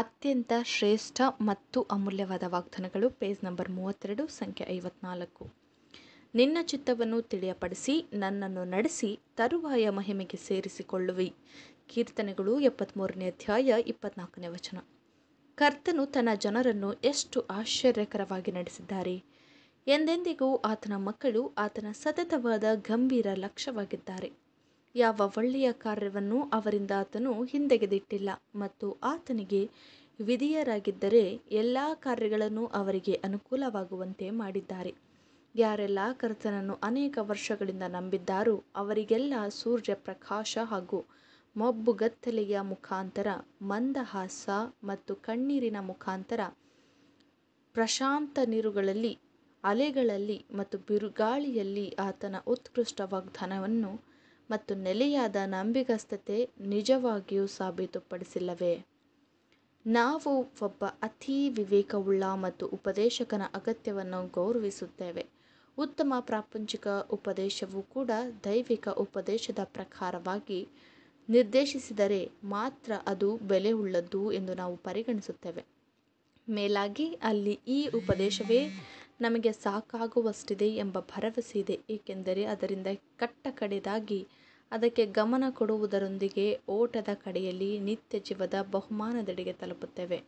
ಅತ್ಯಂತ ಶ್ರೇಷ್ಠ ಮತ್ತು ಅಮೂಲ್ಯವಾದ ವಾಗ್ದಾನಗಳು ಪೇಜ್ ನಂಬರ್ ಮೂವತ್ತೆರಡು ಸಂಖ್ಯೆ ಐವತ್ನಾಲ್ಕು ನಿನ್ನ ಚಿತ್ತವನ್ನು ತಿಳಿಯಪಡಿಸಿ ನನ್ನನ್ನು ನಡೆಸಿ ತರುವಾಯ ಮಹಿಮೆಗೆ ಸೇರಿಸಿಕೊಳ್ಳುವಿ ಕೀರ್ತನೆಗಳು ಎಪ್ಪತ್ತ್ಮೂರನೇ ಅಧ್ಯಾಯ ಇಪ್ಪತ್ನಾಲ್ಕನೇ ವಚನ ಕರ್ತನು ತನ್ನ ಜನರನ್ನು ಎಷ್ಟು ಆಶ್ಚರ್ಯಕರವಾಗಿ ನಡೆಸಿದ್ದಾರೆ ಎಂದೆಂದಿಗೂ ಆತನ ಮಕ್ಕಳು ಆತನ ಸತತವಾದ ಗಂಭೀರ ಲಕ್ಷ್ಯವಾಗಿದ್ದಾರೆ ಯಾವ ಒಳ್ಳೆಯ ಕಾರ್ಯವನ್ನು ಅವರಿಂದ ಆತನು ಹಿಂದೆಗೆದಿಟ್ಟಿಲ್ಲ ಮತ್ತು ಆತನಿಗೆ ವಿಧಿಯರಾಗಿದ್ದರೆ ಎಲ್ಲ ಕಾರ್ಯಗಳನ್ನು ಅವರಿಗೆ ಅನುಕೂಲವಾಗುವಂತೆ ಮಾಡಿದ್ದಾರೆ ಯಾರೆಲ್ಲ ಕರ್ತನನ್ನು ಅನೇಕ ವರ್ಷಗಳಿಂದ ನಂಬಿದ್ದಾರೋ ಅವರಿಗೆಲ್ಲ ಸೂರ್ಯ ಪ್ರಕಾಶ ಹಾಗೂ ಮಬ್ಬುಗತ್ತಲೆಯ ಮುಖಾಂತರ ಮಂದಹಾಸ ಮತ್ತು ಕಣ್ಣೀರಿನ ಮುಖಾಂತರ ಪ್ರಶಾಂತ ನೀರುಗಳಲ್ಲಿ ಅಲೆಗಳಲ್ಲಿ ಮತ್ತು ಬಿರುಗಾಳಿಯಲ್ಲಿ ಆತನ ಉತ್ಕೃಷ್ಟ ವಾಗ್ದಾನವನ್ನು ಮತ್ತು ನೆಲೆಯಾದ ನಂಬಿಗಸ್ತತೆ ನಿಜವಾಗಿಯೂ ಸಾಬೀತುಪಡಿಸಿಲ್ಲವೇ? ನಾವು ಒಬ್ಬ ಅತಿ ವಿವೇಕವುಳ್ಳ ಮತ್ತು ಉಪದೇಶಕನ ಅಗತ್ಯವನ್ನು ಗೌರವಿಸುತ್ತೇವೆ. ಉತ್ತಮ ಪ್ರಾಪಂಚಿಕ ಉಪದೇಶವು ಕೂಡ ದೈವಿಕ ಉಪದೇಶದ ಪ್ರಕಾರವಾಗಿ ನಿರ್ದೇಶಿಸಿದರೆ ಮಾತ್ರ ಅದು ಉಳ್ಳದ್ದು ಎಂದು ನಾವು ಪರಿಗಣಿಸುತ್ತೇವೆ. ಮೇಲಾಗಿ ಅಲ್ಲಿ ಈ ಉಪದೇಶವೇ ನಮಗೆ ಸಾಕಾಗುವಷ್ಟಿದೆ ಎಂಬ ಭರವಸೆ ಇದೆ ಏಕೆಂದರೆ ಅದರಿಂದ ಕಟ್ಟ ಕಡೆದಾಗಿ ಅದಕ್ಕೆ ಗಮನ ಕೊಡುವುದರೊಂದಿಗೆ ಓಟದ ಕಡೆಯಲ್ಲಿ ನಿತ್ಯ ಜೀವದ ಬಹುಮಾನದೆಡೆಗೆ ತಲುಪುತ್ತೇವೆ